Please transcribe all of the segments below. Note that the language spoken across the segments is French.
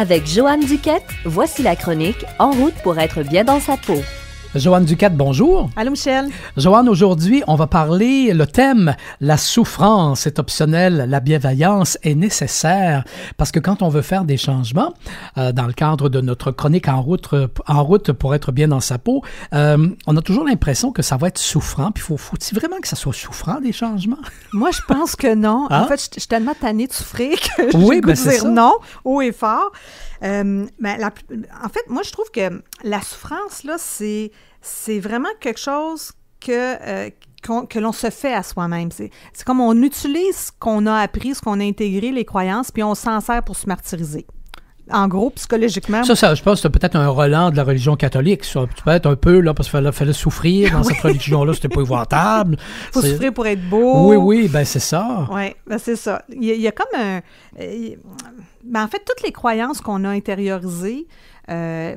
Avec Joanne Duquette, voici la chronique En route pour être bien dans sa peau. Joanne Ducat, bonjour. Allô, Michel. Joanne, aujourd'hui, on va parler le thème La souffrance est optionnelle, la bienveillance est nécessaire. Parce que quand on veut faire des changements, euh, dans le cadre de notre chronique en route, euh, en route pour être bien dans sa peau, euh, on a toujours l'impression que ça va être souffrant. Puis faut, faut-il vraiment que ça soit souffrant, des changements? Moi, je pense que non. En hein? fait, je, suis tellement tannée de souffrir que je ben, dire non haut et fort. Euh, ben, en fait, moi, je trouve que la souffrance, là, c'est, vraiment quelque chose que, euh, que l'on se fait à soi-même. C'est, comme on utilise ce qu'on a appris, ce qu'on a intégré, les croyances, puis on s'en sert pour se martyriser en gros, psychologiquement. Ça, je pense que c'est peut-être un relent de la religion catholique. Ça. Peut-être un peu, là, parce qu'il fallait, souffrir dans cette religion-là, c'était pas évoquable. Il faut souffrir pour être beau. Oui, oui, ben c'est ça. Oui, ben c'est ça. Il y, a, comme un. Euh, ben, en fait, toutes les croyances qu'on a intériorisées, euh,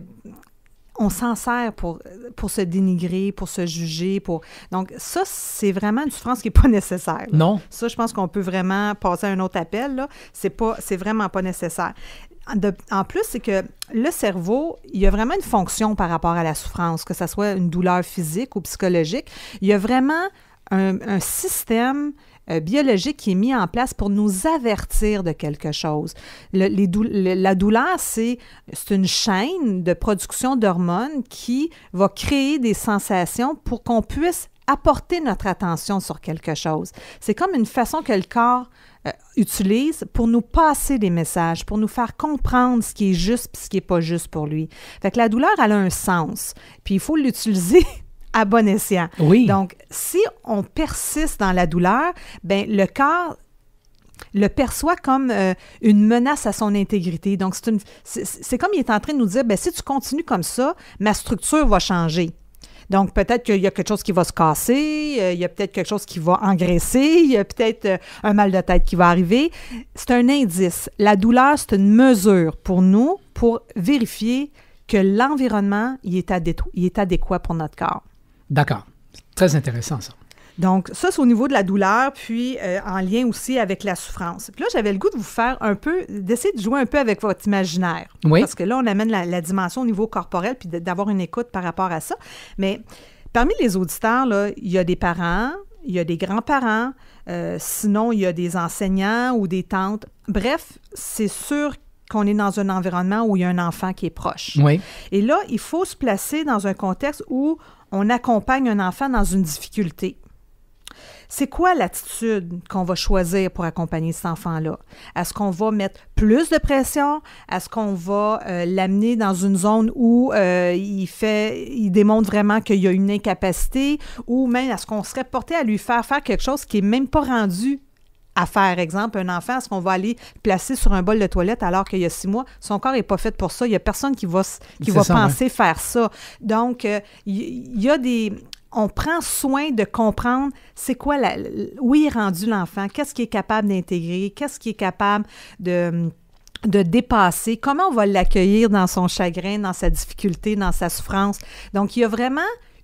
on s'en sert pour, pour se dénigrer, pour se juger. pour Donc, ça, c'est vraiment une souffrance qui n'est pas nécessaire. Non. Ça, je pense qu'on peut vraiment passer un autre appel. C'est vraiment pas nécessaire. en plus, c'est que le cerveau, il y a vraiment une fonction par rapport à la souffrance, que ce soit une douleur physique ou psychologique. Il y a vraiment un système euh, biologique qui est mis en place pour nous avertir de quelque chose. la douleur, c'est une chaîne de production d'hormones qui va créer des sensations pour qu'on puisse apporter notre attention sur quelque chose. C'est comme une façon que le corps euh, utilise pour nous passer des messages, pour nous faire comprendre ce qui est juste et ce qui n'est pas juste pour lui. Fait la douleur, elle a un sens. Puis il faut l'utiliser à bon escient. Oui. Donc, si on persiste dans la douleur, ben le corps le perçoit comme euh, une menace à son intégrité. Donc, c'est comme il est en train de nous dire, ben si tu continues comme ça, ma structure va changer. Donc, peut-être qu'il y a quelque chose qui va se casser, euh, il y a peut-être quelque chose qui va engraisser, il y a peut-être euh, un mal de tête qui va arriver. C'est un indice. La douleur, c'est une mesure pour nous pour vérifier que l'environnement est, adéquat pour notre corps. D'accord. Très intéressant, ça. Donc, ça, c'est au niveau de la douleur, puis euh, en lien aussi avec la souffrance. Puis là, j'avais le goût de vous faire un peu, d'essayer de jouer un peu avec votre imaginaire. Oui. Parce que là, on amène la, dimension au niveau corporel, puis d'avoir une écoute par rapport à ça. Mais parmi les auditeurs, là, il y a des parents, il y a des grands-parents, euh, sinon, il y a des enseignants ou des tantes. Bref, c'est sûr qu'on est dans un environnement où il y a un enfant qui est proche. Oui. Et là, il faut se placer dans un contexte où on accompagne un enfant dans une difficulté. C'est quoi l'attitude qu'on va choisir pour accompagner cet enfant-là? Est-ce qu'on va mettre plus de pression? Est-ce qu'on va euh, l'amener dans une zone où euh, il fait, il démontre vraiment qu'il y a une incapacité? Ou même est-ce qu'on serait porté à lui faire faire quelque chose qui n'est même pas rendu à faire. Exemple, un enfant, est-ce qu'on va aller placer sur un bol de toilette alors qu'il y a six mois? Son corps n'est pas fait pour ça. Il n'y a personne qui va, qui va penser faire ça. Donc, il euh, y, a des on prend soin de comprendre c'est quoi la, où est rendu l'enfant, qu'est-ce qui est capable d'intégrer, qu'est-ce qui est capable de, de dépasser, comment on va l'accueillir dans son chagrin, dans sa difficulté, dans sa souffrance. Donc, il y a vraiment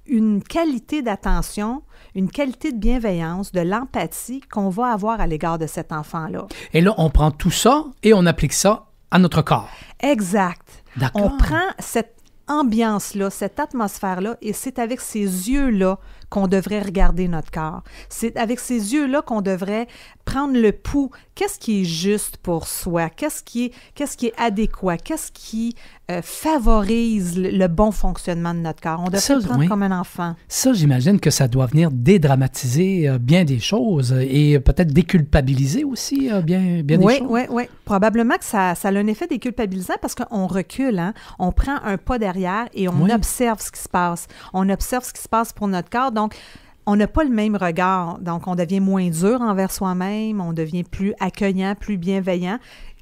une qualité d'attention une qualité de bienveillance, de l'empathie qu'on va avoir à l'égard de cet enfant-là. Et là, on prend tout ça et on applique ça à notre corps. Exact. D'accord. On prend cette ambiance-là, cette atmosphère-là, et c'est avec ces yeux-là qu'on devrait regarder notre corps. C'est avec ces yeux-là qu'on devrait prendre le pouls. Qu'est-ce qui est juste pour soi? Qu'est-ce qui est, qu'est-ce qui est adéquat? Qu'est-ce qui euh, favorise le, bon fonctionnement de notre corps. On doit le prendre comme un enfant. Ça, j'imagine que ça doit venir dédramatiser euh, bien des choses et peut-être déculpabiliser aussi euh, bien, bien des choses. Oui, oui, oui. Probablement que ça, ça a un effet déculpabilisant parce qu'on recule, hein? on prend un pas derrière et on observe ce qui se passe. On observe ce qui se passe pour notre corps. Donc, on n'a pas le même regard. Donc, on devient moins dur envers soi-même, on devient plus accueillant, plus bienveillant.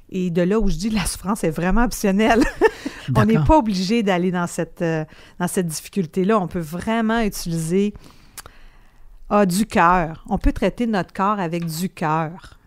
Et de là où je dis la souffrance est vraiment optionnelle. On n'est pas obligé d'aller dans cette, euh, dans cette difficulté-là. On peut vraiment utiliser ah, du cœur. On peut traiter notre corps avec du cœur.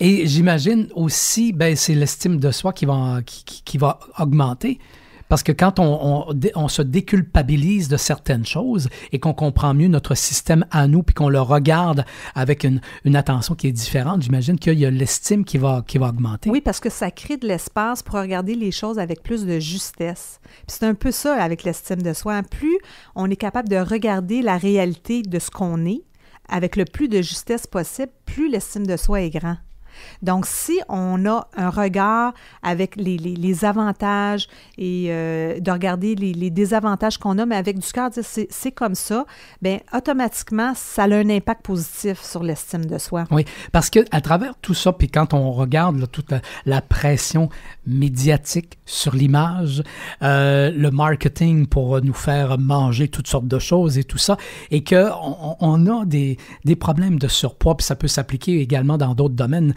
Et j'imagine aussi, ben, c'est l'estime de soi qui va, qui, qui va augmenter. Parce que quand on, se déculpabilise de certaines choses et qu'on comprend mieux notre système à nous, puis qu'on le regarde avec une, attention qui est différente, j'imagine qu'il y a l'estime qui va, qui va augmenter. Oui, parce que ça crée de l'espace pour regarder les choses avec plus de justesse. c'est un peu ça avec l'estime de soi. Plus on est capable de regarder la réalité de ce qu'on est avec le plus de justesse possible, plus l'estime de soi est grande. Donc, si on a un regard avec les, avantages et euh, de regarder les, désavantages qu'on a, mais avec du cœur, c'est comme ça, bien, automatiquement, ça a un impact positif sur l'estime de soi. Oui, parce que à travers tout ça, puis quand on regarde toute la, pression médiatique sur l'image, euh, le marketing pour nous faire manger toutes sortes de choses et tout ça, et qu'on on a des, des problèmes de surpoids, puis ça peut s'appliquer également dans d'autres domaines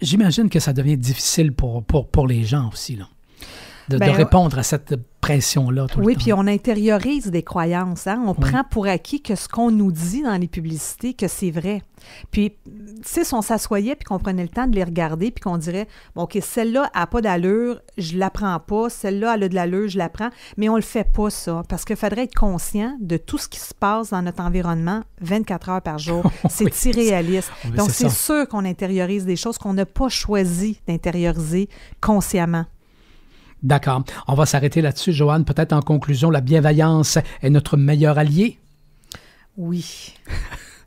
j'imagine que ça devient difficile pour, pour, pour les gens aussi, de, ben, répondre à cette oui, puis on intériorise des croyances. Hein. On prend pour acquis que ce qu'on nous dit dans les publicités, que c'est vrai. Puis, si on s'assoyait puis qu'on prenait le temps de les regarder puis qu'on dirait, bon, OK, celle-là n'a pas d'allure, je la prends pas. Celle-là, elle a de l'allure, je la prends. Mais on ne le fait pas, ça, parce qu'il faudrait être conscient de tout ce qui se passe dans notre environnement 24 heures par jour. C'est irréaliste. Donc, c'est sûr qu'on intériorise des choses qu'on n'a pas choisi d'intérioriser consciemment. D'accord. On va s'arrêter là-dessus, Joanne. Peut-être en conclusion, la bienveillance est notre meilleur allié. Oui.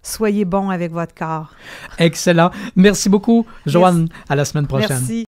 Soyez bon avec votre corps. Excellent. Merci beaucoup, Joanne. À la semaine prochaine. Merci.